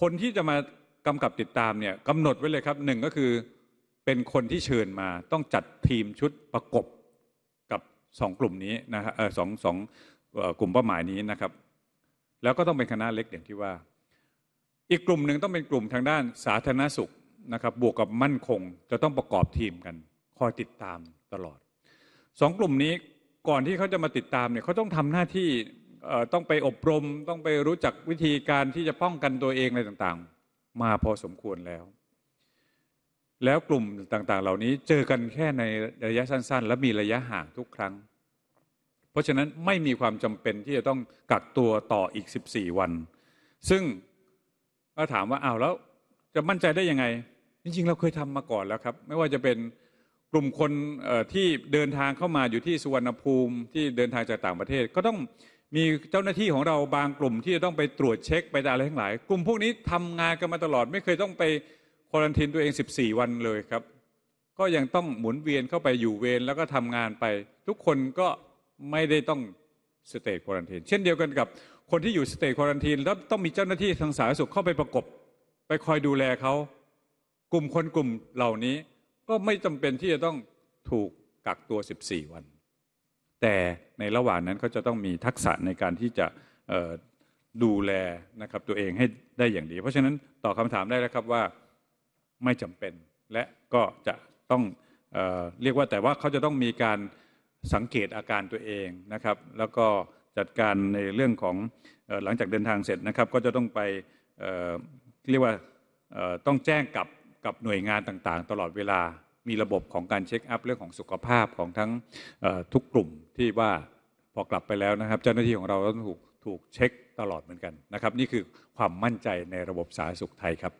คนที่จะมากำกับติดตามเนี่ยกำหนดไว้เลยครับหนึ่งก็คือเป็นคนที่เชิญมาต้องจัดทีมชุดประกบกับสองกลุ่มนี้นะฮะสองสองกลุ่มเป้าหมายนี้นะครับ แล้วก็ต้องเป็นคณะเล็กอย่างที่ว่า อีกกลุ่มหนึ่งต้องเป็นกลุ่มทางด้านสาธารณสุขนะครับ บวกกับมั่นคง จะต้องประกอบทีมกัน คอยติดตามตลอดสองกลุ่มนี้ก่อนที่เขาจะมาติดตามเนี่ยเขาต้องทำหน้าที่ต้องไปอบรมต้องไปรู้จักวิธีการที่จะป้องกันตัวเองอะไรต่างๆ มาพอสมควรแล้ว แล้วกลุ่มต่าง ๆเหล่านี้เจอกันแค่ในระยะสั้นๆ และมีระยะห่าง ทุกครั้ง เพราะฉะนั้นไม่มีความจำเป็นที่จะต้องกักตัวต่ออีก 14 วัน ซึ่งก็ถามว่า อ้าวแล้วจะมั่นใจได้ยังไงจริงๆ เราเคยทำมาก่อนแล้วครับไม่ว่าจะเป็นกลุ่มคนที่เดินทางเข้ามาอยู่ที่สุวรรณภูมิที่เดินทางจากต่างประเทศก็ต้องมีเจ้าหน้าที่ของเราบางกลุ่ม ที่จะต้องไปตรวจเช็คไปอะไรทั้งหลาย กลุ่มพวกนี้ทำงานกันมาตลอดไม่เคยต้องไปควอลนตินตัวเอง14วันเลยครับ ก็ยังต้องหมุนเวียนเข้าไปอยู่เวรแล้วก็ทำงานไป ทุกคนก็ไม่ได้ต้องสเตจควอนตินเช่นเดียวกันกับคนที่อยู่สเตจควอนตินแล้วต้องมีเจ้าหน้าที่ทางสาธารณสุขเข้าไปประกบ ไปคอยดูแลเขากลุ่มคนกลุ่มเหล่านี้ก็ไม่จำเป็นที่จะต้องถูกกักตัว14วัน แต่ในระหว่างนั้นก็จะต้องมีทักษะในการที่จะดูแลนะครับตัวเองให้ได้อย่างดี เพราะฉะนั้นตอบคาถามได้แล้วครับว่าไม่จำเป็นและก็จะต้องเเรียกว่าแต่ว่าเขาจะต้องมีการสังเกตอาการตัวเองนะครับแล้วก็จัดการในเรื่องของหลังจากเดินทางเสร็จนะครับก็จะต้องไปเเรียกว่าต้องแจ้งกับกับหน่วยงานต่างๆ ตลอดเวลามีระบบของการเช็คอัพ เรื่องของสุขภาพของทั้งทุกกลุ่มที่ว่าพอกลับไปแล้วนะครับเจ้าหน้าที่ของเราต้องถูกถูกเช็คตลอดเหมือนกันนะครับ นี่คือความมั่นใจในระบบสาธารณสุขไทยครับ